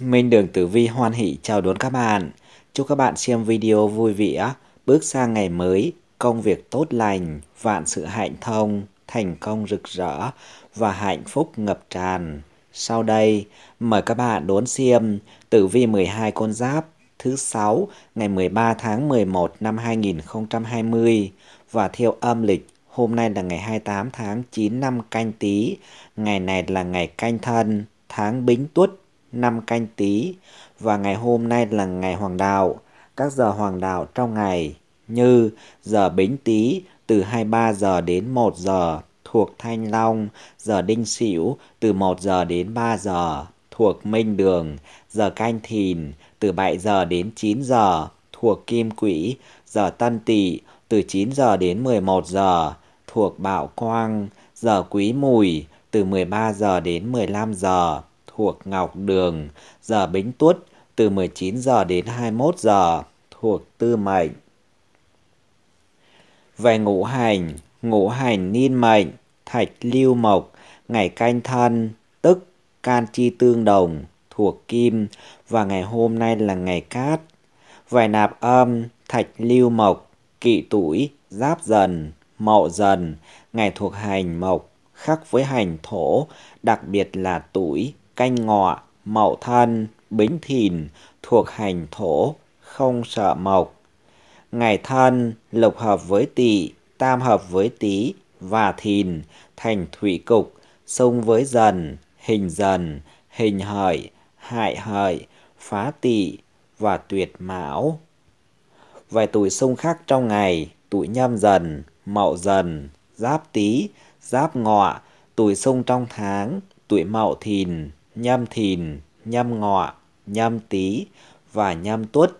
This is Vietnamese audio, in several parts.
Minh Đường Tử Vi hoan hỷ chào đón các bạn. Chúc các bạn xem video vui vẻ, bước sang ngày mới, công việc tốt lành, vạn sự hạnh thông, thành công rực rỡ và hạnh phúc ngập tràn. Sau đây, mời các bạn đón xem Tử Vi 12 con giáp thứ 6 ngày 13 tháng 11 năm 2020 và theo âm lịch hôm nay là ngày 28 tháng 9 năm canh tí, ngày này là ngày canh thân, tháng bính tuất năm canh tý và ngày hôm nay là ngày hoàng đạo. Các giờ hoàng đạo trong ngày như giờ bính tý từ 23 giờ đến 1 giờ thuộc Thanh Long, giờ Đinh Sửu từ 1 giờ đến 3 giờ thuộc Minh Đường, giờ Canh Thìn từ 7 giờ đến 9 giờ thuộc Kim Quỹ, giờ Tân Tỵ từ 9 giờ đến 11 giờ thuộc bạo Quang, giờ Quý Mùi từ 13 giờ đến 15 giờ thuộc Ngọc Đường, giờ Bính Tuất từ 19 giờ đến 21 giờ thuộc Tư Mệnh. Về ngũ hành, ngũ hành niên mệnh, thạch lưu mộc, ngày canh thân, tức can chi tương đồng, thuộc kim và ngày hôm nay là ngày cát. Về nạp âm, thạch lưu mộc, kỵ tuổi, giáp dần, mậu dần, ngày thuộc hành mộc, khắc với hành thổ, đặc biệt là tuổi canh ngọ, mậu thân, bính thìn, thuộc hành thổ, không sợ mộc. Ngày thân lục hợp với tỵ, tam hợp với tý và thìn, thành thủy cục, xung với dần, hình dần, hình hợi, hại hợi, phá tỵ và tuyệt mão. Vài tuổi xung khắc trong ngày, tuổi nhâm dần, mậu dần, giáp tý, giáp ngọ, tuổi xung trong tháng, tuổi mậu thìn, nhâm thìn, nhâm ngọ, nhâm tý và nhâm tuất.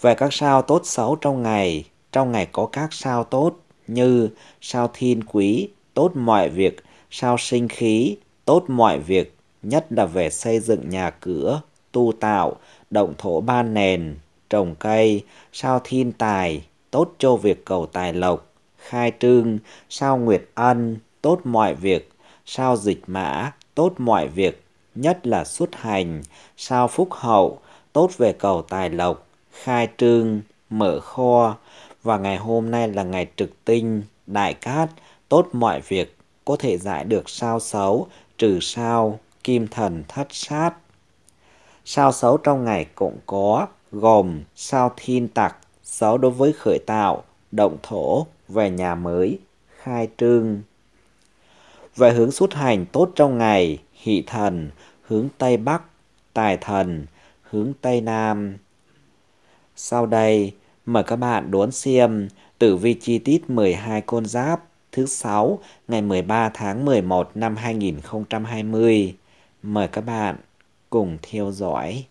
Về các sao tốt xấu trong ngày, trong ngày có các sao tốt như sao thiên quý, tốt mọi việc, sao sinh khí, tốt mọi việc, nhất là về xây dựng nhà cửa, tu tạo, động thổ ban nền, trồng cây, sao thiên tài, tốt cho việc cầu tài lộc, khai trương, sao nguyệt ân, tốt mọi việc, sao dịch mã, tốt mọi việc, nhất là xuất hành, sao phúc hậu, tốt về cầu tài lộc, khai trương, mở kho. Và ngày hôm nay là ngày trực tinh, đại cát, tốt mọi việc, có thể giải được sao xấu, trừ sao, kim thần thất sát. Sao xấu trong ngày cũng có, gồm sao thiên tặc, xấu đối với khởi tạo, động thổ, về nhà mới, khai trương, về hướng xuất hành tốt trong ngày, hỷ thần, hướng Tây Bắc, tài thần, hướng Tây Nam. Sau đây, mời các bạn đốn xem tử vi chi tiết 12 con giáp thứ sáu ngày 13 tháng 11 năm 2020. Mời các bạn cùng theo dõi.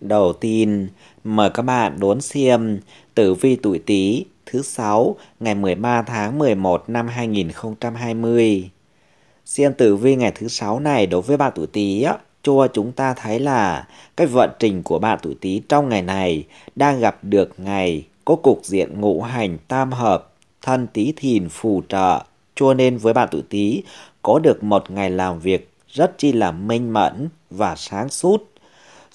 Đầu tiên, mời các bạn đốn xem tử vi tuổi Tý thứ sáu ngày 13 tháng 11 năm 2020. Xem tử vi ngày thứ sáu này đối với bạn tuổi Tý á, cho chúng ta thấy là cái vận trình của bạn tuổi Tý trong ngày này đang gặp được ngày có cục diện ngũ hành tam hợp, thân Tý Thìn phù trợ, cho nên với bạn tuổi Tý có được một ngày làm việc rất chi là minh mẫn và sáng suốt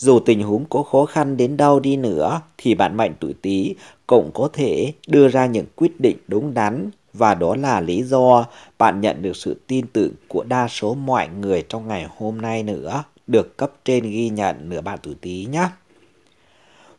dù tình huống có khó khăn đến đâu đi nữa thì bạn mạnh tuổi Tý cũng có thể đưa ra những quyết định đúng đắn và đó là lý do bạn nhận được sự tin tưởng của đa số mọi người trong ngày hôm nay nữa, được cấp trên ghi nhận nữa bạn tuổi Tý nhé.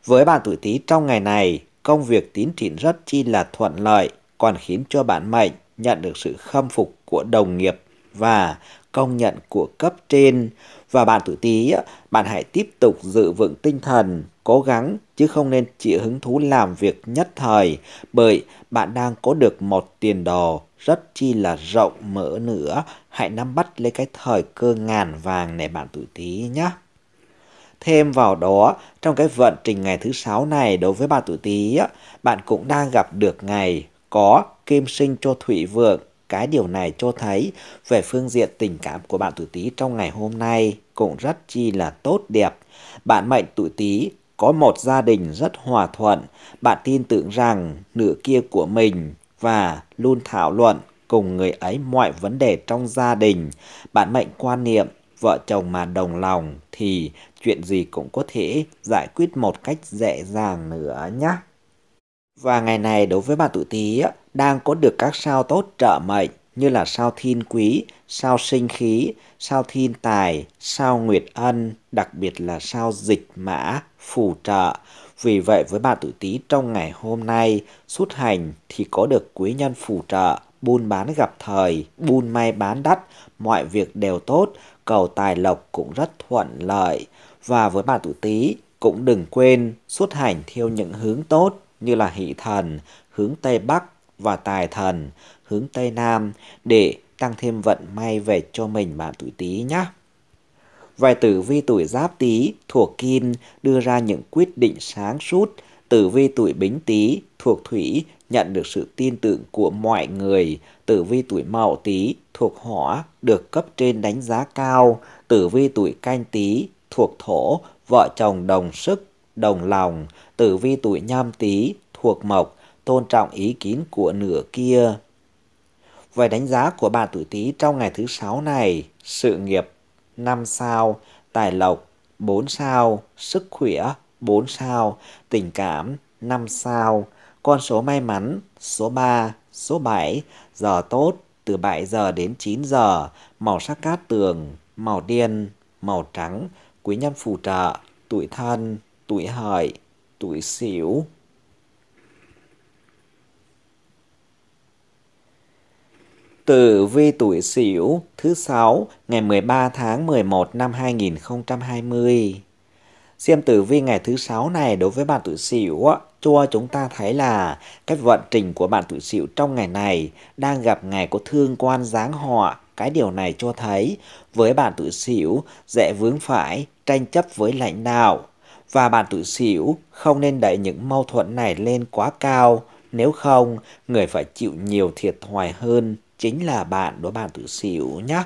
Với bạn tuổi Tý trong ngày này, công việc tiến triển rất chi là thuận lợi, còn khiến cho bạn mệnh nhận được sự khâm phục của đồng nghiệp và công nhận của cấp trên và bạn tuổi Tý, bạn hãy tiếp tục giữ vững tinh thần, cố gắng chứ không nên chỉ hứng thú làm việc nhất thời, bởi bạn đang có được một tiền đồ rất chi là rộng mở nữa. Hãy nắm bắt lấy cái thời cơ ngàn vàng này bạn tuổi Tý nhé. Thêm vào đó, trong cái vận trình ngày thứ sáu này đối với bạn tuổi Tý, bạn cũng đang gặp được ngày có kim sinh cho thủy vượng cái điều này cho thấy về phương diện tình cảm của bạn tuổi Tý trong ngày hôm nay cũng rất chi là tốt đẹp. Bạn mệnh tuổi Tý có một gia đình rất hòa thuận, bạn tin tưởng rằng nửa kia của mình và luôn thảo luận cùng người ấy mọi vấn đề trong gia đình. Bạn mệnh quan niệm vợ chồng mà đồng lòng thì chuyện gì cũng có thể giải quyết một cách dễ dàng nữa nhé. Và ngày này đối với bạn tuổi Tý á đang có được các sao tốt trợ mệnh như là sao thiên quý, sao sinh khí, sao thiên tài, sao nguyệt ân, đặc biệt là sao dịch mã, phù trợ. Vì vậy với bạn tuổi Tý trong ngày hôm nay, xuất hành thì có được quý nhân phù trợ, buôn bán gặp thời, buôn may bán đắt, mọi việc đều tốt, cầu tài lộc cũng rất thuận lợi. Và với bạn tuổi Tý cũng đừng quên xuất hành theo những hướng tốt như là hỷ thần, hướng Tây Bắc, và tài thần hướng Tây Nam để tăng thêm vận may về cho mình bạn tuổi Tý nhé. Vài tử vi tuổi Giáp Tý thuộc Kim đưa ra những quyết định sáng suốt, tử vi tuổi Bính Tý thuộc Thủy nhận được sự tin tưởng của mọi người, tử vi tuổi Mậu Tý thuộc Hỏa được cấp trên đánh giá cao, tử vi tuổi Canh Tý thuộc Thổ, vợ chồng đồng sức, đồng lòng, tử vi tuổi Nhâm Tý thuộc Mộc tôn trọng ý kiến của nửa kia. Về đánh giá của bà tuổi Tý trong ngày thứ sáu này, sự nghiệp 5 sao, tài lộc 4 sao, sức khỏe 4 sao, tình cảm 5 sao, con số may mắn số 3, số 7, giờ tốt từ 7 giờ đến 9 giờ, màu sắc cát tường, màu đen, màu trắng, quý nhân phù trợ, tuổi thân, tuổi hợi, tuổi xỉu. Tử vi tuổi Sửu thứ sáu ngày 13 tháng 11 năm 2020. Xem tử vi ngày thứ sáu này đối với bạn tuổi Sửu cho chúng ta thấy là cái vận trình của bạn tuổi Sửu trong ngày này đang gặp ngày có thương quan giáng họa. Cái điều này cho thấy với bạn tuổi Sửu dễ vướng phải tranh chấp với lãnh đạo và bạn tuổi Sửu không nên đẩy những mâu thuẫn này lên quá cao, nếu không người phải chịu nhiều thiệt thòi hơn chính là bạn đối bạn tử xỉu nhé.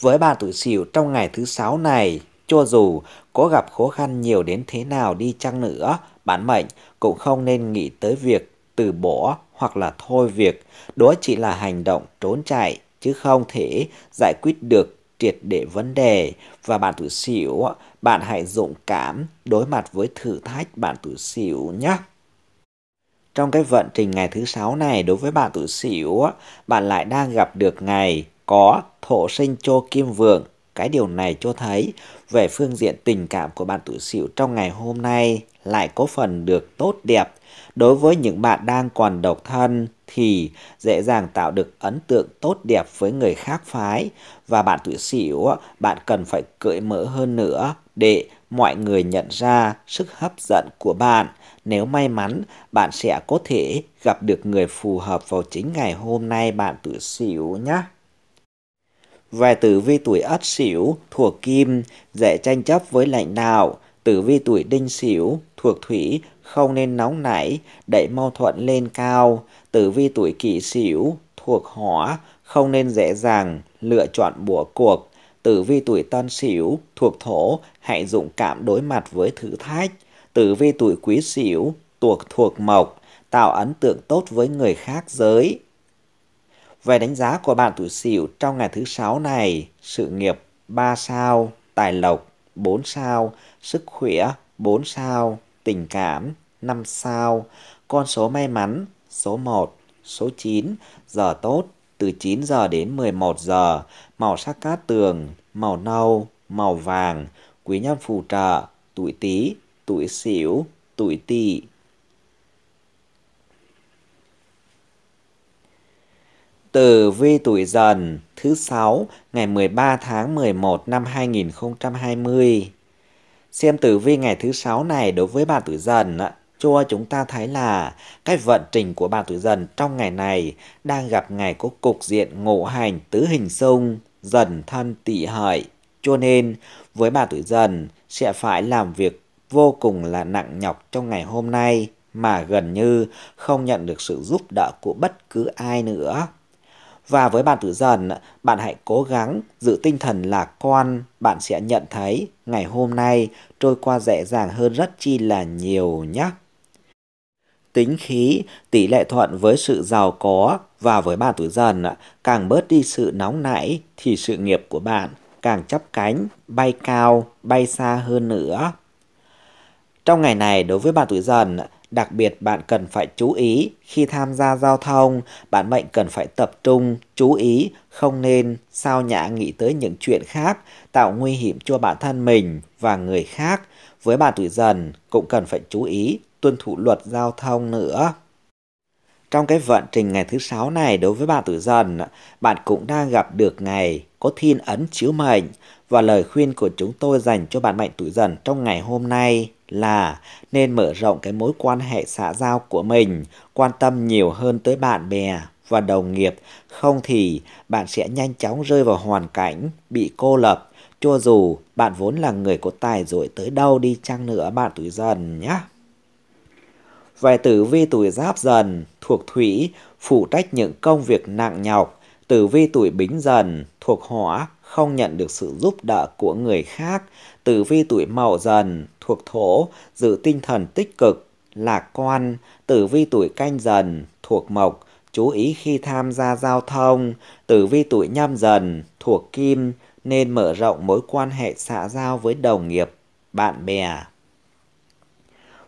Với bạn tử xỉu trong ngày thứ sáu này, cho dù có gặp khó khăn nhiều đến thế nào đi chăng nữa, bản mệnh cũng không nên nghĩ tới việc từ bỏ hoặc là thôi việc, đó chỉ là hành động trốn chạy chứ không thể giải quyết được triệt để vấn đề và bạn tử xỉu bạn hãy dũng cảm đối mặt với thử thách bạn tử xỉu nhé trong cái vận trình ngày thứ sáu này đối với bạn tuổi Sửu, bạn lại đang gặp được ngày có thổ sinh chô kim vượng. Cái điều này cho thấy về phương diện tình cảm của bạn tuổi Sửu trong ngày hôm nay lại có phần được tốt đẹp. Đối với những bạn đang còn độc thân thì dễ dàng tạo được ấn tượng tốt đẹp với người khác phái và bạn tuổi Sửu bạn cần phải cởi mở hơn nữa để mọi người nhận ra sức hấp dẫn của bạn nếu may mắn, bạn sẽ có thể gặp được người phù hợp vào chính ngày hôm nay bạn tự sửu nhé. Về tử vi tuổi ất sửu thuộc kim, dễ tranh chấp với lãnh đạo. Tử vi tuổi đinh sửu thuộc thủy, không nên nóng nảy, đẩy mâu thuẫn lên cao. Tử vi tuổi kỷ sửu thuộc hỏa, không nên dễ dàng lựa chọn bùa cuộc. Tử vi tuổi tân sửu thuộc thổ, hãy dụng cảm đối mặt với thử thách tử vi tuổi quý sửu tuộc thuộc mộc, tạo ấn tượng tốt với người khác giới. Về đánh giá của bạn tuổi sửu trong ngày thứ sáu này, sự nghiệp 3 sao, tài lộc 4 sao, sức khỏe 4 sao, tình cảm 5 sao, con số may mắn số 1, số 9, giờ tốt từ 9 giờ đến 11 giờ, màu sắc cát tường, màu nâu, màu vàng, quý nhân phù trợ, tuổi Tý, tuổi Sửu, tuổi Tỵ. Tử vi tuổi dần thứ sáu ngày 13 tháng 11 năm 2020. Xem tử vi ngày thứ sáu này đối với bà tuổi dần cho chúng ta thấy là cái vận trình của bà tuổi dần trong ngày này đang gặp ngày có cục diện ngộ hành tứ hình xung dần thân tỵ hợi. Cho nên với bà tuổi dần sẽ phải làm việc vô cùng là nặng nhọc trong ngày hôm nay mà gần như không nhận được sự giúp đỡ của bất cứ ai nữa. Và với bạn tử dần, bạn hãy cố gắng giữ tinh thần lạc quan, bạn sẽ nhận thấy ngày hôm nay trôi qua dễ dàng hơn rất chi là nhiều nhé. Tính khí, tỷ lệ thuận với sự giàu có và với bạn tuổi dần càng bớt đi sự nóng nảy thì sự nghiệp của bạn càng chấp cánh, bay cao, bay xa hơn nữa. Trong ngày này đối với bạn tuổi dần, đặc biệt bạn cần phải chú ý khi tham gia giao thông, bạn mệnh cần phải tập trung, chú ý, không nên sao nhã nghĩ tới những chuyện khác, tạo nguy hiểm cho bản thân mình và người khác. Với bạn tuổi dần cũng cần phải chú ý tuân thủ luật giao thông nữa. Trong cái vận trình ngày thứ sáu này đối với bạn tuổi dần, bạn cũng đang gặp được ngày có thiên ấn chiếu mệnh và lời khuyên của chúng tôi dành cho bạn mệnh tuổi dần trong ngày hôm nay là nên mở rộng cái mối quan hệ xã giao của mình, quan tâm nhiều hơn tới bạn bè và đồng nghiệp, không thì bạn sẽ nhanh chóng rơi vào hoàn cảnh bị cô lập. Cho dù bạn vốn là người có tài giỏi tới đâu đi chăng nữa bạn tuổi dần nhé. Về tử vi tuổi giáp dần, thuộc thủy, phụ trách những công việc nặng nhọc. Tử vi tuổi bính dần, thuộc hỏa, không nhận được sự giúp đỡ của người khác, tử vi tuổi mậu dần, thuộc thổ, giữ tinh thần tích cực, lạc quan, tử vi tuổi canh dần, thuộc mộc, chú ý khi tham gia giao thông, tử vi tuổi nhâm dần, thuộc kim, nên mở rộng mối quan hệ xã giao với đồng nghiệp, bạn bè.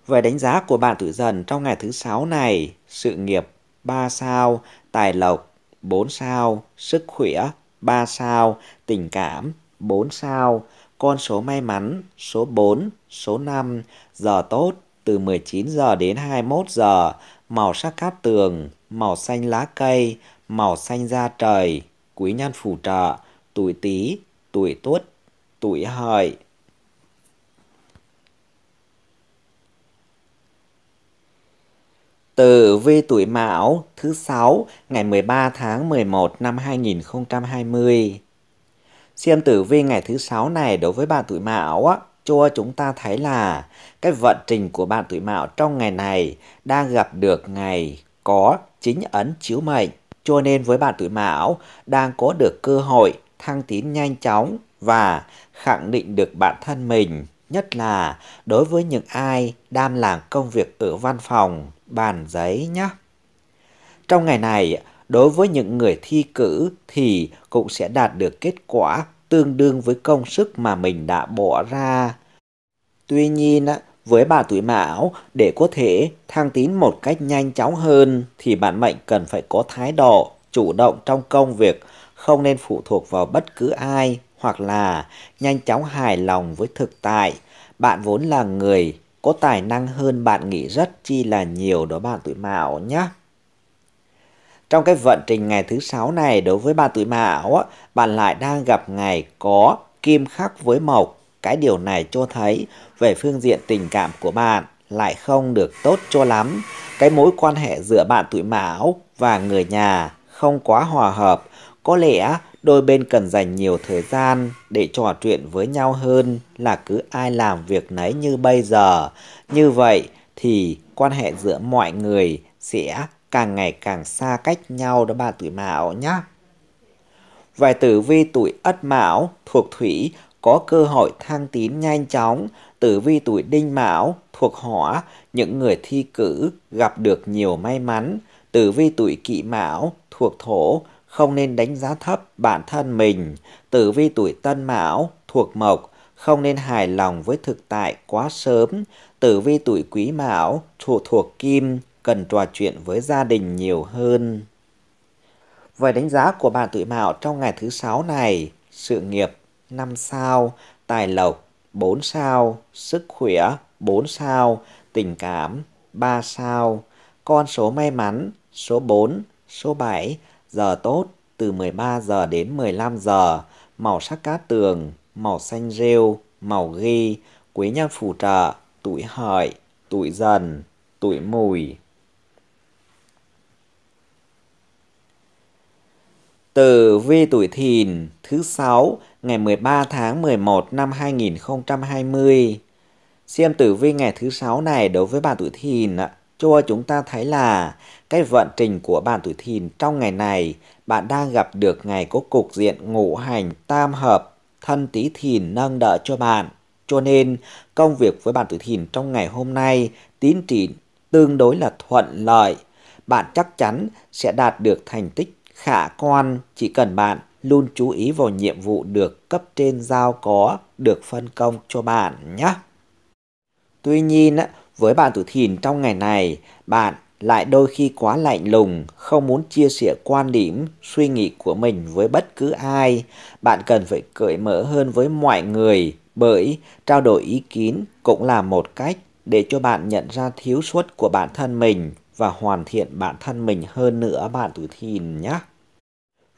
Về đánh giá của bạn tuổi dần trong ngày thứ sáu này, sự nghiệp 3 sao, tài lộc 4 sao, sức khỏe 3 sao, tình cảm 4 sao, con số may mắn số 4, số 5, giờ tốt từ 19 giờ đến 21 giờ, màu sắc cát tường, màu xanh lá cây, màu xanh da trời, quý nhân phù trợ, tuổi Tý, tuổi Tuất, tuổi Hợi, Tử vi tuổi Mão thứ sáu ngày 13 tháng 11 năm 2020. Xem tử vi ngày thứ sáu này đối với bạn tuổi Mão á, cho chúng ta thấy là cái vận trình của bạn tuổi Mão trong ngày này đang gặp được ngày có chính ấn chiếu mệnh. Cho nên với bạn tuổi Mão đang có được cơ hội thăng tiến nhanh chóng và khẳng định được bản thân mình, nhất là đối với những ai đang làm công việc ở văn phòng bàn giấy nhé. Trong ngày này, đối với những người thi cử thì cũng sẽ đạt được kết quả tương đương với công sức mà mình đã bỏ ra. Tuy nhiên, với bà tuổi mão, để có thể thăng tín một cách nhanh chóng hơn thì bạn mệnh cần phải có thái độ chủ động trong công việc, không nên phụ thuộc vào bất cứ ai hoặc là nhanh chóng hài lòng với thực tại. Bạn vốn là người có tài năng hơn bạn nghĩ rất chi là nhiều đó bạn tuổi mão nhé. Trong cái vận trình ngày thứ sáu này đối với bạn tuổi mão, bạn lại đang gặp ngày có kim khắc với mộc. Cái điều này cho thấy về phương diện tình cảm của bạn lại không được tốt cho lắm. Cái mối quan hệ giữa bạn tuổi mão và người nhà không quá hòa hợp. Có lẽ đôi bên cần dành nhiều thời gian để trò chuyện với nhau hơn là cứ ai làm việc nấy như bây giờ. Như vậy thì quan hệ giữa mọi người sẽ càng ngày càng xa cách nhau đó bà tuổi mão nhé. Vài tử vi tuổi ất mão thuộc thủy có cơ hội thăng tín nhanh chóng, tử vi tuổi đinh mão thuộc hỏa, những người thi cử gặp được nhiều may mắn, tử vi tuổi kỵ mão thuộc thổ, không nên đánh giá thấp bản thân mình, tử vi tuổi tân mão, thuộc mộc, không nên hài lòng với thực tại quá sớm, tử vi tuổi quý mão, thuộc thuộc kim, cần trò chuyện với gia đình nhiều hơn. Về đánh giá của bạn tuổi mão trong ngày thứ sáu này, sự nghiệp 5 sao, tài lộc 4 sao, sức khỏe 4 sao, tình cảm 3 sao, con số may mắn số 4, số 7 giờ tốt từ 13 giờ đến 15 giờ, màu sắc cát tường, màu xanh rêu, màu ghi, quý nhân phù trợ, tuổi hợi, tuổi dần, tuổi mùi. Từ vi tuổi thìn thứ sáu ngày 13 tháng 11 năm 2020. Xem tử vi ngày thứ sáu này đối với bà tuổi thìn ạ cho chúng ta thấy là cái vận trình của bạn tuổi thìn trong ngày này bạn đang gặp được ngày có cục diện ngũ hành tam hợp thân tí thìn nâng đỡ cho bạn. Cho nên công việc với bạn tuổi thìn trong ngày hôm nay tín trị tương đối là thuận lợi. Bạn chắc chắn sẽ đạt được thành tích khả quan chỉ cần bạn luôn chú ý vào nhiệm vụ được cấp trên giao có được phân công cho bạn nhé. Tuy nhiên với bạn tuổi thìn trong ngày này, bạn lại đôi khi quá lạnh lùng, không muốn chia sẻ quan điểm, suy nghĩ của mình với bất cứ ai. Bạn cần phải cởi mở hơn với mọi người, bởi trao đổi ý kiến cũng là một cách để cho bạn nhận ra thiếu sót của bản thân mình và hoàn thiện bản thân mình hơn nữa bạn tuổi thìn nhé.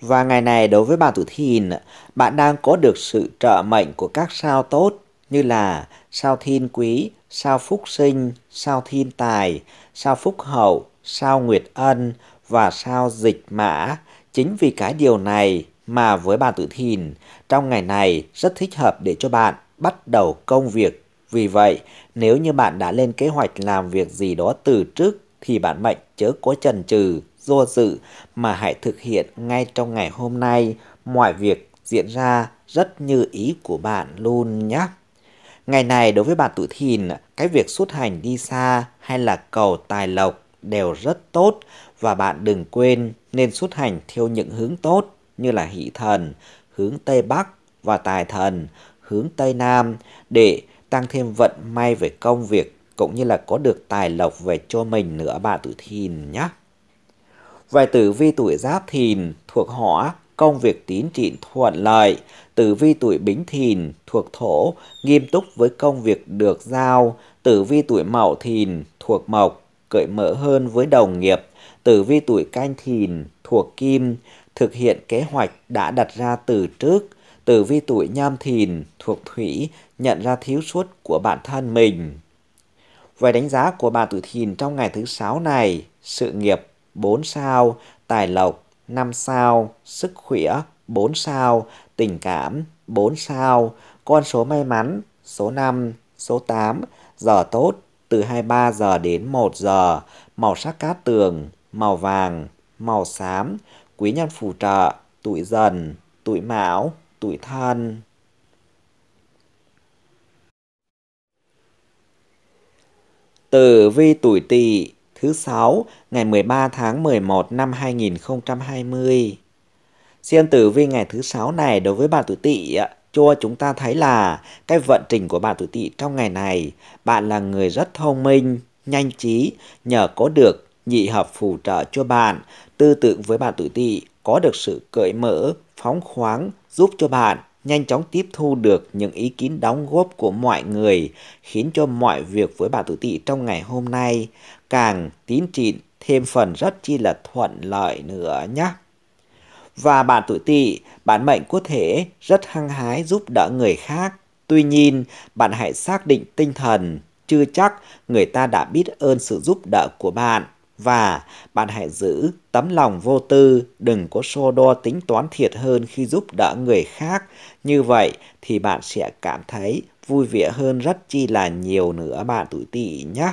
Và ngày này đối với bạn tuổi thìn, bạn đang có được sự trợ mệnh của các sao tốt như là sao thiên quý, sao phúc sinh, sao thiên tài, sao phúc hậu, sao nguyệt ân và sao dịch mã. Chính vì cái điều này mà với bạn tự thìn, trong ngày này rất thích hợp để cho bạn bắt đầu công việc. Vì vậy, nếu như bạn đã lên kế hoạch làm việc gì đó từ trước thì bạn mệnh chớ có chần chừ, do dự mà hãy thực hiện ngay trong ngày hôm nay. Mọi việc diễn ra rất như ý của bạn luôn nhé. Ngày này đối với bạn tuổi thìn, cái việc xuất hành đi xa hay là cầu tài lộc đều rất tốt và bạn đừng quên nên xuất hành theo những hướng tốt như là hỷ thần, hướng Tây Bắc và tài thần, hướng Tây Nam để tăng thêm vận may về công việc cũng như là có được tài lộc về cho mình nữa bạn tuổi thìn nhé. Vài tử vi tuổi giáp thìn thuộc họ công việc tín trịn thuận lợi, tử vi tuổi bính thìn thuộc thổ, nghiêm túc với công việc được giao, tử vi tuổi mậu thìn thuộc mộc, cởi mở hơn với đồng nghiệp, tử vi tuổi canh thìn thuộc kim, thực hiện kế hoạch đã đặt ra từ trước, tử vi tuổi nhâm thìn thuộc thủy, nhận ra thiếu sót của bản thân mình. Về đánh giá của bà tuổi thìn trong ngày thứ sáu này, sự nghiệp 4 sao, tài lộc 5 sao, sức khỏe 4 sao, tình cảm 4 sao, con số may mắn số 5, số 8, giờ tốt từ 23 giờ đến 1 giờ, màu sắc cát tường, màu vàng, màu xám, quý nhân phù trợ, tuổi dần, tuổi mão, tuổi thân. Tử vi tuổi tỵ thứ sáu ngày 13 tháng 11 năm 2020. Riêng tử vi ngày thứ sáu này đối với bạn tuổi tỵ cho chúng ta thấy là cái vận trình của bạn tuổi tỵ trong ngày này, bạn là người rất thông minh, nhanh trí, nhờ có được nhị hợp phù trợ cho bạn, tư tưởng với bạn tuổi tỵ có được sự cởi mở, phóng khoáng giúp cho bạn nhanh chóng tiếp thu được những ý kiến đóng góp của mọi người, khiến cho mọi việc với bạn tuổi tỵ trong ngày hôm nay càng tín trị thêm phần rất chi là thuận lợi nữa nhé. Và bạn tuổi tỵ, bạn mệnh có thể rất hăng hái giúp đỡ người khác. Tuy nhiên, bạn hãy xác định tinh thần, chưa chắc người ta đã biết ơn sự giúp đỡ của bạn. Và bạn hãy giữ tấm lòng vô tư, đừng có so đo tính toán thiệt hơn khi giúp đỡ người khác. Như vậy thì bạn sẽ cảm thấy vui vẻ hơn rất chi là nhiều nữa bạn tuổi tỵ nhé.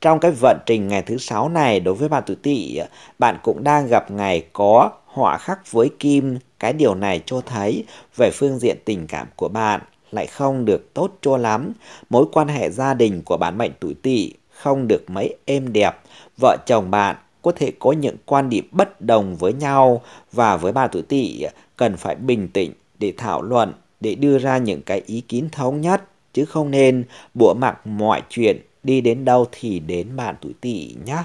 Trong cái vận trình ngày thứ sáu này đối với bạn tuổi tỵ, bạn cũng đang gặp ngày có họa khắc với kim, cái điều này cho thấy về phương diện tình cảm của bạn lại không được tốt cho lắm, mối quan hệ gia đình của bạn mệnh tuổi tỵ không được mấy êm đẹp, vợ chồng bạn có thể có những quan điểm bất đồng với nhau và với bà tuổi tỵ cần phải bình tĩnh để thảo luận, để đưa ra những cái ý kiến thống nhất chứ không nên bủa mặc mọi chuyện đi đến đâu thì đến bạn tuổi tỵ nhé.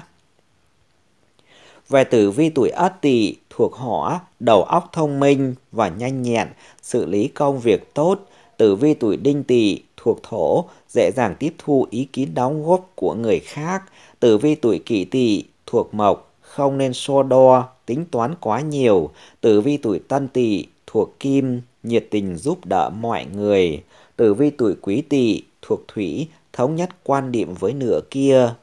Về tử vi tuổi Ất Tỵ thuộc hỏa, đầu óc thông minh và nhanh nhẹn, xử lý công việc tốt. Tử vi tuổi Đinh Tỵ thuộc thổ, dễ dàng tiếp thu ý kiến đóng góp của người khác. Tử vi tuổi Kỷ Tỵ thuộc mộc, không nên so đo, tính toán quá nhiều. Tử vi tuổi Tân Tỵ thuộc kim, nhiệt tình giúp đỡ mọi người. Tử vi tuổi Quý Tỵ thuộc thủy, thống nhất quan điểm với nửa kia.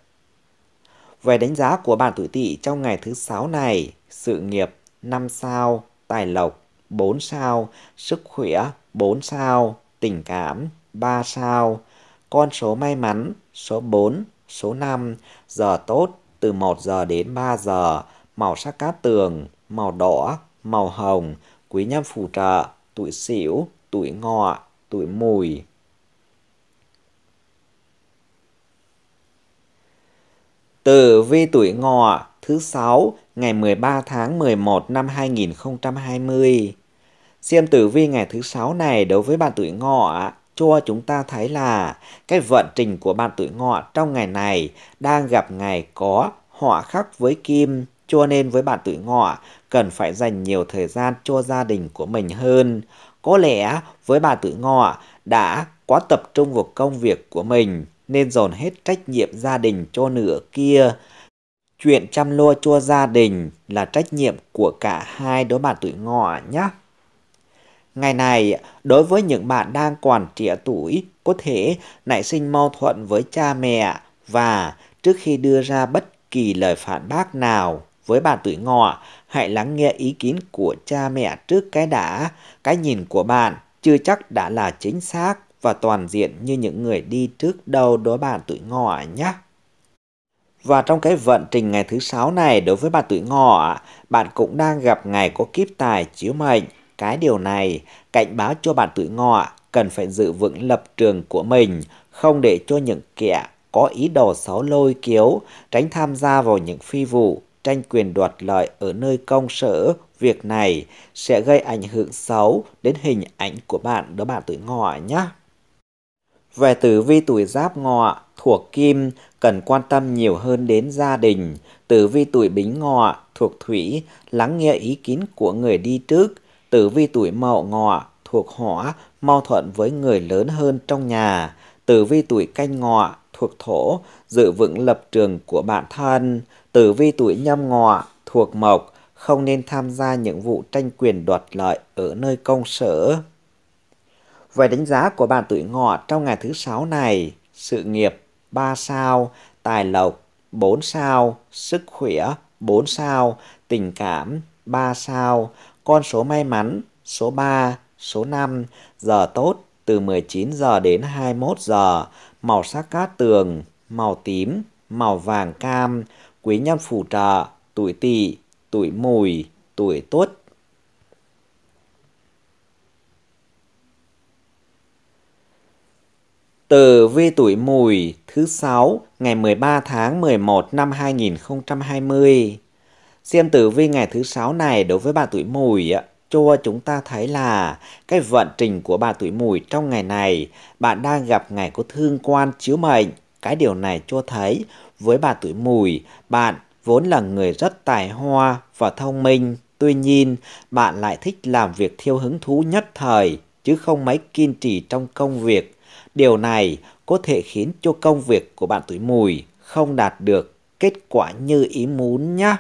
Về đánh giá của bạn tuổi tỵ trong ngày thứ sáu này, sự nghiệp 5 sao, tài lộc 4 sao, sức khỏe 4 sao, tình cảm 3 sao, con số may mắn số 4, số 5, giờ tốt từ 1 giờ đến 3 giờ, màu sắc cát tường, màu đỏ, màu hồng, quý nhân phù trợ, tuổi sửu, tuổi ngọ, tuổi mùi. Tử vi tuổi ngọ thứ 6 ngày 13 tháng 11 năm 2020. Xem tử vi ngày thứ 6 này đối với bạn tuổi ngọ cho chúng ta thấy là cái vận trình của bạn tuổi ngọ trong ngày này đang gặp ngày có họa khắc với kim cho nên với bạn tuổi ngọ cần phải dành nhiều thời gian cho gia đình của mình hơn. Có lẽ với bạn tuổi ngọ đã quá tập trung vào công việc của mình nên dồn hết trách nhiệm gia đình cho nửa kia. Chuyện chăm lo cho gia đình là trách nhiệm của cả hai đối bạn tuổi ngọ nhé. Ngày này, đối với những bạn đang còn trẻ tuổi, có thể nảy sinh mâu thuẫn với cha mẹ và trước khi đưa ra bất kỳ lời phản bác nào với bạn tuổi ngọ, hãy lắng nghe ý kiến của cha mẹ trước cái đã, cái nhìn của bạn chưa chắc đã là chính xác và toàn diện như những người đi trước đầu đối bạn tuổi ngọ nhé. Và trong cái vận trình ngày thứ sáu này đối với bạn tuổi ngọ, bạn cũng đang gặp ngày có kiếp tài chiếu mệnh. Cái điều này cảnh báo cho bạn tuổi ngọ cần phải giữ vững lập trường của mình, không để cho những kẻ có ý đồ xấu lôi kéo, tránh tham gia vào những phi vụ, tranh quyền đoạt lợi ở nơi công sở. Việc này sẽ gây ảnh hưởng xấu đến hình ảnh của bạn đối bạn tuổi ngọ nhé. Về tử vi tuổi giáp ngọ, thuộc kim, cần quan tâm nhiều hơn đến gia đình. Tử vi tuổi bính ngọ, thuộc thủy, lắng nghe ý kiến của người đi trước. Tử vi tuổi mậu ngọ, thuộc hỏa, mau thuận với người lớn hơn trong nhà. Tử vi tuổi canh ngọ, thuộc thổ, giữ vững lập trường của bản thân. Tử vi tuổi nhâm ngọ, thuộc mộc, không nên tham gia những vụ tranh quyền đoạt lợi ở nơi công sở. Về đánh giá của bạn tuổi ngọ trong ngày thứ sáu này, sự nghiệp 3 sao, tài lộc 4 sao, sức khỏe 4 sao, tình cảm 3 sao, con số may mắn số 3, số 5, giờ tốt từ 19 giờ đến 21 giờ, màu sắc cát tường, màu tím, màu vàng cam, quý nhân phù trợ, tuổi tỵ, tuổi mùi, tuổi tuất, tử vi tuổi mùi thứ 6 ngày 13 tháng 11 năm 2020. Xem tử vi ngày thứ 6 này đối với bà tuổi mùi cho chúng ta thấy là cái vận trình của bà tuổi mùi trong ngày này bạn đang gặp ngày có thương quan chiếu mệnh. Cái điều này cho thấy với bà tuổi mùi bạn vốn là người rất tài hoa và thông minh. Tuy nhiên, bạn lại thích làm việc thiêu hứng thú nhất thời, chứ không mấy kiên trì trong công việc Điều này có thể khiến cho công việc của bạn tuổi mùi không đạt được kết quả như ý muốn nhé.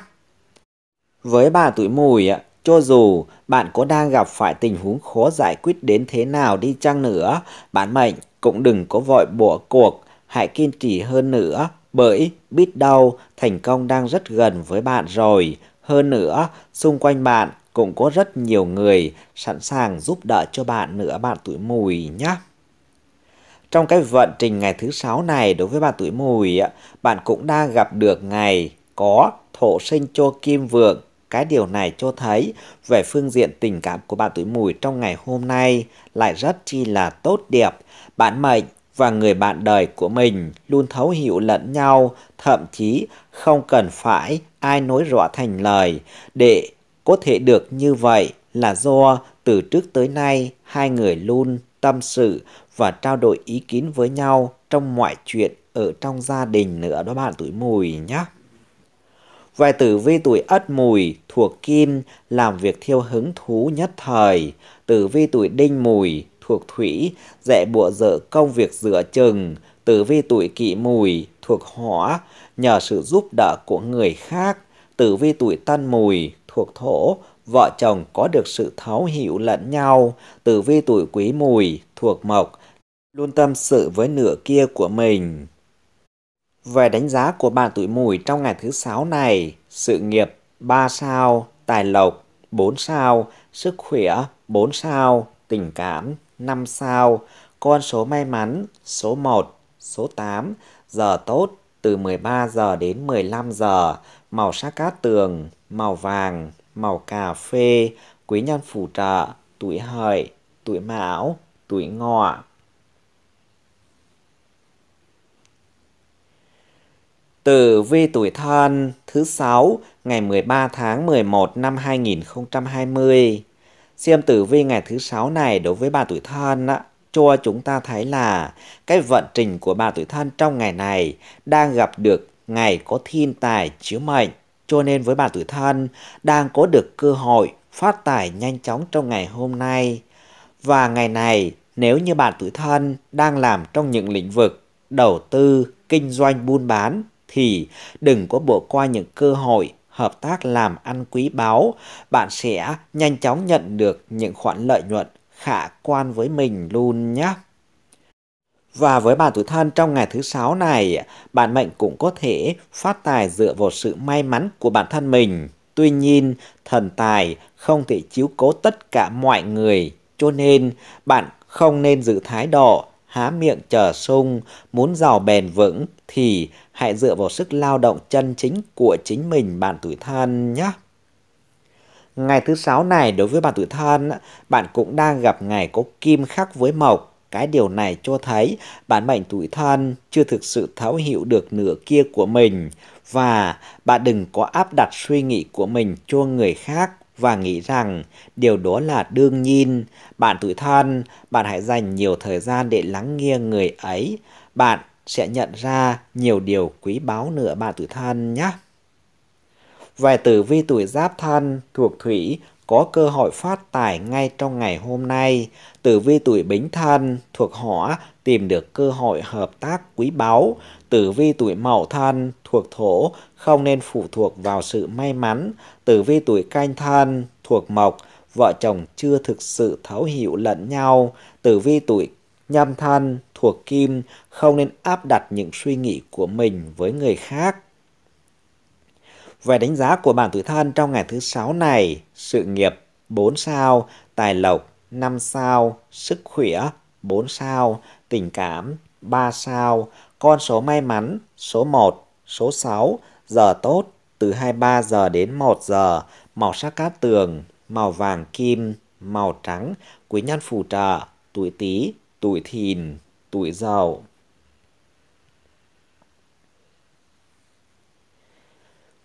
Với bạn tuổi mùi, cho dù bạn có đang gặp phải tình huống khó giải quyết đến thế nào đi chăng nữa, bản mệnh cũng đừng có vội bỏ cuộc, hãy kiên trì hơn nữa bởi biết đâu thành công đang rất gần với bạn rồi. Hơn nữa, xung quanh bạn cũng có rất nhiều người sẵn sàng giúp đỡ cho bạn nữa bạn tuổi mùi nhé. Trong cái vận trình ngày thứ sáu này đối với bạn tuổi mùi, bạn cũng đang gặp được ngày có thổ sinh cho kim vượng. Cái điều này cho thấy về phương diện tình cảm của bạn tuổi mùi trong ngày hôm nay lại rất chi là tốt đẹp. Bạn mệnh và người bạn đời của mình luôn thấu hiểu lẫn nhau, thậm chí không cần phải ai nói rõ thành lời. Để có thể được như vậy là do từ trước tới nay hai người luôn tâm sự và trao đổi ý kiến với nhau trong mọi chuyện ở trong gia đình nữa đó bạn tuổi mùi nhé. Vài tử vi tuổi ất mùi thuộc kim làm việc theo hứng thú nhất thời. Tử vi tuổi đinh mùi thuộc thủy dễ bụa dở công việc dựa chừng. Tử vi tuổi kỷ mùi thuộc hỏa nhờ sự giúp đỡ của người khác. Tử vi tuổi tân mùi thuộc thổ vợ chồng có được sự thấu hiểu lẫn nhau. Tử vi tuổi quý mùi thuộc mộc luôn tâm sự với nửa kia của mình. Về đánh giá của bạn tuổi mùi trong ngày thứ sáu này, sự nghiệp 3 sao, tài lộc 4 sao, sức khỏe 4 sao, tình cảm 5 sao, con số may mắn số 1, số 8, giờ tốt từ 13 giờ đến 15 giờ, màu sắc cát tường, màu vàng, màu cà phê, quý nhân phù trợ, tuổi hợi, tuổi mão, tuổi ngọ. Tử vi tuổi thân thứ 6 ngày 13 tháng 11 năm 2020. Xem tử vi ngày thứ 6 này đối với bà tuổi thân á, cho chúng ta thấy là cái vận trình của bà tuổi thân trong ngày này đang gặp được ngày có thiên tài chiếu mệnh. Cho nên với bà tuổi thân đang có được cơ hội phát tài nhanh chóng trong ngày hôm nay. Và ngày này nếu như bà tuổi thân đang làm trong những lĩnh vực đầu tư, kinh doanh buôn bán thì đừng có bỏ qua những cơ hội hợp tác làm ăn quý báu, bạn sẽ nhanh chóng nhận được những khoản lợi nhuận khả quan với mình luôn nhé. Và với bạn tuổi thân trong ngày thứ sáu này, bạn mệnh cũng có thể phát tài dựa vào sự may mắn của bản thân mình. Tuy nhiên, thần tài không thể chiếu cố tất cả mọi người, cho nên bạn không nên giữ thái độ há miệng chờ sung, muốn giàu bền vững thì hãy dựa vào sức lao động chân chính của chính mình bạn tuổi thân nhé. Ngày thứ sáu này đối với bạn tuổi thân, bạn cũng đang gặp ngày có kim khắc với mộc. Cái điều này cho thấy bản mệnh tuổi thân chưa thực sự thấu hiểu được nửa kia của mình và bạn đừng có áp đặt suy nghĩ của mình cho người khác và nghĩ rằng điều đó là đương nhiên. Bạn tuổi thân, bạn hãy dành nhiều thời gian để lắng nghe người ấy. Bạn sẽ nhận ra nhiều điều quý báu nữa bạn tuổi thân nhé. vài tử vi tuổi giáp thân thuộc thủy có cơ hội phát tài ngay trong ngày hôm nay. Tử vi tuổi bính thân thuộc hỏa tìm được cơ hội hợp tác quý báu. Tử vi tuổi mậu thân thuộc thổ không nên phụ thuộc vào sự may mắn. Tử vi tuổi canh thân thuộc mộc, vợ chồng chưa thực sự thấu hiểu lẫn nhau. Tử vi tuổi nhâm thân thuộc kim không nên áp đặt những suy nghĩ của mình với người khác. Về đánh giá của bản tuổi thân trong ngày thứ sáu này, sự nghiệp 4 sao, tài lộc 5 sao, sức khỏe 4 sao, tình cảm 3 sao, con số may mắn, số 1, số 6, giờ tốt, từ 23 giờ đến 1 giờ, màu sắc cát tường, màu vàng kim, màu trắng, quý nhân phù trợ, tuổi tý, tuổi thìn, tuổi dậu.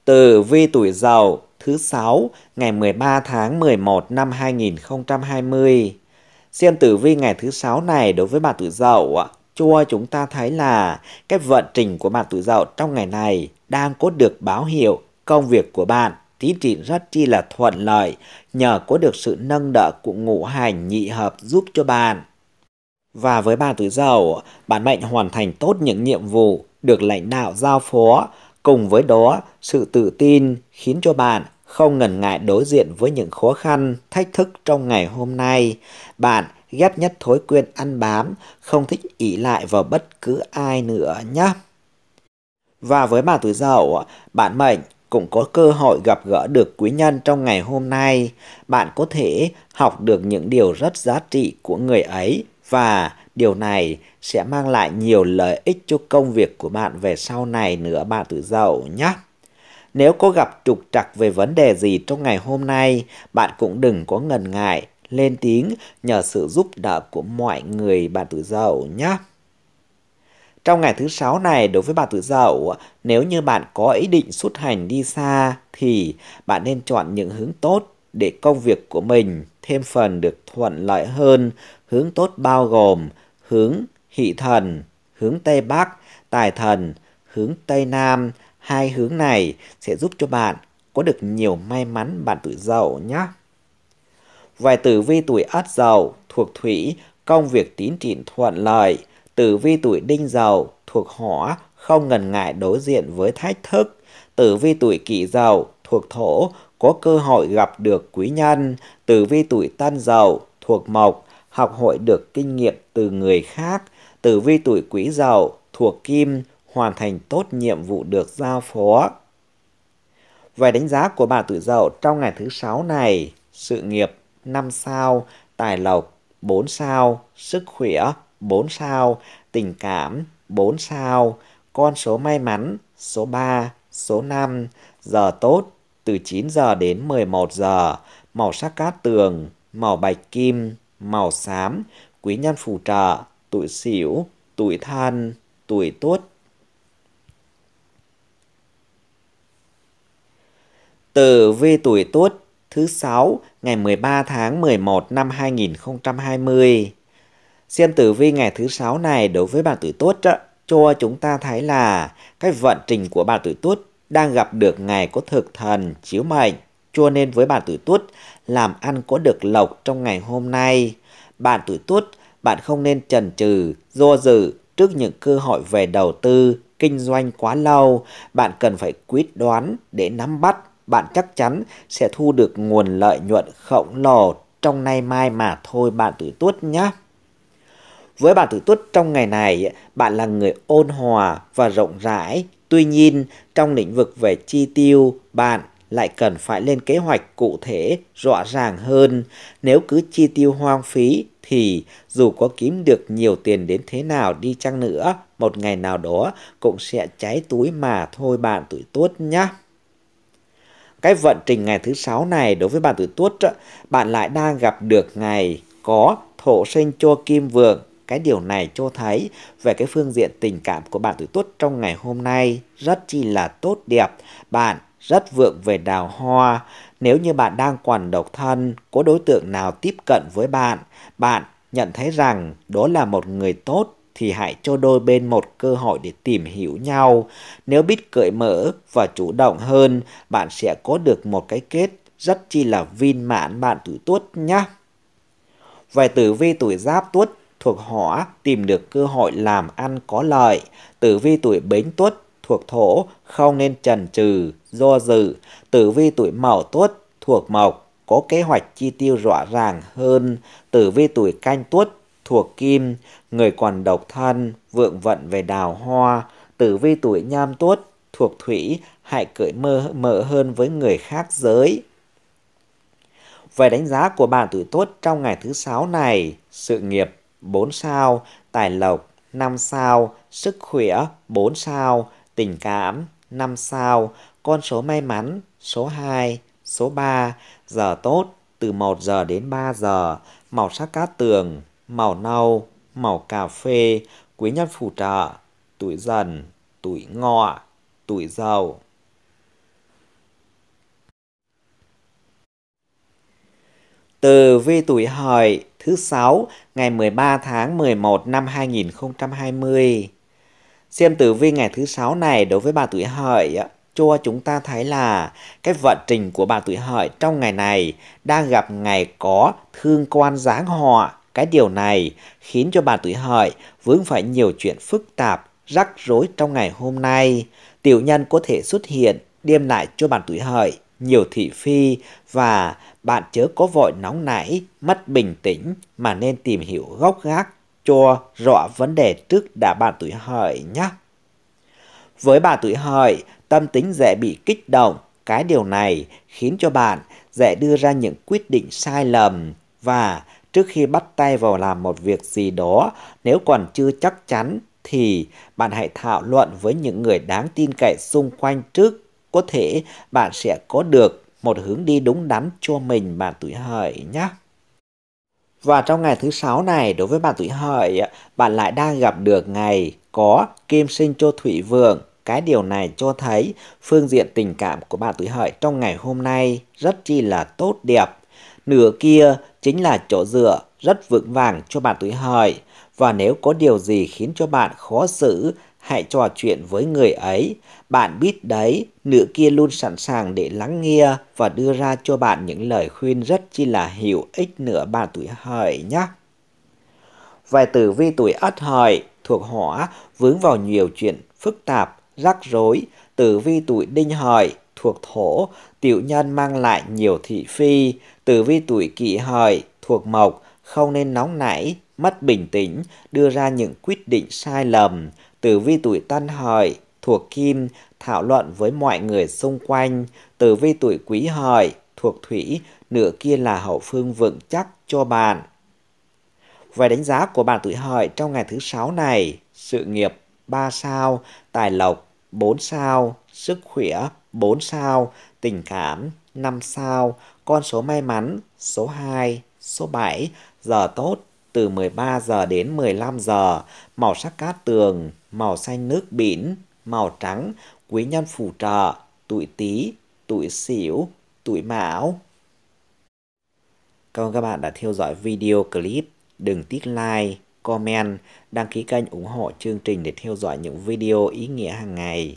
từ vi tuổi dậu thứ 6 ngày 13 tháng 11 năm 2020. Xem tử vi ngày thứ 6 này đối với bà tuổi dậu ạ cho chúng ta thấy là cái vận trình của bạn tuổi dậu trong ngày này đang có được báo hiệu công việc của bạn tiến triển rất chi là thuận lợi nhờ có được sự nâng đỡ của ngũ hành nhị hợp giúp cho bạn. Và với bạn tuổi dậu, bạn mệnh hoàn thành tốt những nhiệm vụ được lãnh đạo giao phó, cùng với đó sự tự tin khiến cho bạn không ngần ngại đối diện với những khó khăn, thách thức trong ngày hôm nay. Bạn ghét nhất thối quyền ăn bám, không thích ỷ lại vào bất cứ ai nữa nhé. Và với bà tuổi dậu, bạn mệnh cũng có cơ hội gặp gỡ được quý nhân trong ngày hôm nay. Bạn có thể học được những điều rất giá trị của người ấy và điều này sẽ mang lại nhiều lợi ích cho công việc của bạn về sau này nữa bạn tuổi dậu nhé. Nếu có gặp trục trặc về vấn đề gì trong ngày hôm nay, bạn cũng đừng có ngần ngại lên tiếng nhờ sự giúp đỡ của mọi người bà tuổi dậu nhé. Trong ngày thứ sáu này đối với bà tuổi dậu, nếu như bạn có ý định xuất hành đi xa thì bạn nên chọn những hướng tốt để công việc của mình thêm phần được thuận lợi hơn. Hướng tốt bao gồm hướng hỷ thần, hướng Tây Bắc, tài thần, hướng Tây Nam. Hai hướng này sẽ giúp cho bạn có được nhiều may mắn bạn tuổi dậu nhé. Vài tử vi tuổi át giàu thuộc thủy, công việc tín trịn thuận lợi. Tử vi tuổi đinh giàu thuộc hỏa, không ngần ngại đối diện với thách thức. Tử vi tuổi kỷ giàu thuộc thổ, có cơ hội gặp được quý nhân. Tử vi tuổi tân giàu thuộc mộc, học hội được kinh nghiệm từ người khác. Tử vi tuổi quý giàu thuộc kim, hoàn thành tốt nhiệm vụ được giao phó. Về đánh giá của bà tuổi giàu trong ngày thứ sáu này, sự nghiệp 5 sao, tài lộc 4 sao, sức khỏe 4 sao, tình cảm 4 sao, con số may mắn số 3, số 5, giờ tốt từ 9 giờ đến 11 giờ, màu sắc cát tường, màu bạch kim, màu xám, quý nhân phù trợ, tuổi xỉu, tuổi thân, tuổi tuất. từ vi tuổi tuất thứ sáu ngày 13 tháng 11 năm 2020. Xem tử vi ngày thứ sáu này đối với bạn tuổi tuất cho chúng ta thấy là cái vận trình của bạn tuổi tuất đang gặp được ngày có thực thần chiếu mệnh cho nên với bạn tuổi tuất làm ăn có được lộc trong ngày hôm nay bạn tuổi tuất bạn không nên chần chừ do dự trước những cơ hội về đầu tư kinh doanh quá lâu bạn cần phải quyết đoán để nắm bắt bạn chắc chắn sẽ thu được nguồn lợi nhuận khổng lồ trong nay mai mà thôi bạn tuổi tuất nhé. Với bạn tuổi tuất trong ngày này, bạn là người ôn hòa và rộng rãi. Tuy nhiên, trong lĩnh vực về chi tiêu, bạn lại cần phải lên kế hoạch cụ thể, rõ ràng hơn. Nếu cứ chi tiêu hoang phí thì dù có kiếm được nhiều tiền đến thế nào đi chăng nữa, một ngày nào đó cũng sẽ cháy túi mà thôi bạn tuổi tuất nhé cái vận trình ngày thứ sáu này đối với bạn tuổi tuất bạn lại đang gặp được ngày có thổ sinh cho kim vượng cái điều này cho thấy về cái phương diện tình cảm của bạn tuổi tuất trong ngày hôm nay rất chi là tốt đẹp bạn rất vượng về đào hoa nếu như bạn đang còn độc thân có đối tượng nào tiếp cận với bạn bạn nhận thấy rằng đó là một người tốt thì hãy cho đôi bên một cơ hội để tìm hiểu nhau. Nếu biết cởi mở và chủ động hơn, bạn sẽ có được một cái kết rất chi là viên mãn bạn tuổi tuất nhé. Về tử vi tuổi giáp tuất thuộc hỏa tìm được cơ hội làm ăn có lợi. Tử vi tuổi bính tuất thuộc thổ không nên chần chừ, do dự. Tử vi tuổi mậu tuất thuộc mộc có kế hoạch chi tiêu rõ ràng hơn. Tử vi tuổi canh tuất thuộc kim người còn độc thân, vượng vận về đào hoa, tử vi tuổi nham tuất, thuộc thủy, hãy cởi mơ mở hơn với người khác giới. Về đánh giá của bạn tuổi tuất trong ngày thứ sáu này, sự nghiệp 4 sao, tài lộc 5 sao, sức khỏe 4 sao, tình cảm 5 sao, con số may mắn số 2, số 3, giờ tốt từ 1 giờ đến 3 giờ, màu sắc cát tường, màu nâu, màu cà phê, quý nhân phù trợ, tuổi dần, tuổi ngọ, tuổi dậu Từ vi tuổi hợi thứ 6 ngày 13 tháng 11 năm 2020. Xem tử vi ngày thứ 6 này đối với bà tuổi hợi cho chúng ta thấy là cái vận trình của bà tuổi hợi trong ngày này đang gặp ngày có thương quan giáng họa cái điều này khiến cho bà tuổi hợi vướng phải nhiều chuyện phức tạp, rắc rối trong ngày hôm nay. Tiểu nhân có thể xuất hiện đem lại cho bạn tuổi hợi nhiều thị phi và bạn chớ có vội nóng nảy, mất bình tĩnh mà nên tìm hiểu gốc gác cho rõ vấn đề trước đã bạn tuổi hợi nhé. Với bà tuổi hợi, tâm tính dễ bị kích động, cái điều này khiến cho bạn dễ đưa ra những quyết định sai lầm và trước khi bắt tay vào làm một việc gì đó, nếu còn chưa chắc chắn thì bạn hãy thảo luận với những người đáng tin cậy xung quanh trước. Có thể bạn sẽ có được một hướng đi đúng đắn cho mình bạn tuổi hợi nhé. Và trong ngày thứ sáu này, đối với bạn tuổi hợi, bạn lại đang gặp được ngày có kim sinh cho thủy vượng. Cái điều này cho thấy phương diện tình cảm của bạn tuổi hợi trong ngày hôm nay rất chi là tốt đẹp. Nửa kia chính là chỗ dựa rất vững vàng cho bạn tuổi Hợi Và nếu có điều gì khiến cho bạn khó xử, hãy trò chuyện với người ấy. Bạn biết đấy, nữ kia luôn sẵn sàng để lắng nghe và đưa ra cho bạn những lời khuyên rất chi là hữu ích nữa bạn tuổi hợi nhé. Vài tử vi tuổi ất hợi thuộc hỏa vướng vào nhiều chuyện phức tạp, rắc rối. Tử vi tuổi đinh hợi thuộc thổ, tiểu nhân mang lại nhiều thị phi, tử vi tuổi kỷ hợi, thuộc mộc, không nên nóng nảy, mất bình tĩnh, đưa ra những quyết định sai lầm. Tử vi tuổi tân hợi, thuộc kim, thảo luận với mọi người xung quanh. Tử vi tuổi quý hợi, thuộc thủy, nửa kia là hậu phương vững chắc cho bạn. Về đánh giá của bạn tuổi hợi trong ngày thứ sáu này, sự nghiệp 3 sao, tài lộc 4 sao, sức khỏe 4 sao, tình cảm 5 sao, con số may mắn số 2, số 7, giờ tốt từ 13 giờ đến 15 giờ, màu sắc cát tường, màu xanh nước biển, màu trắng, quý nhân phù trợ, tuổi Tý, tuổi Sửu, tuổi Mão. Cảm ơn các bạn đã theo dõi video clip. Đừng tiếc like, comment, đăng ký kênh ủng hộ chương trình để theo dõi những video ý nghĩa hàng ngày.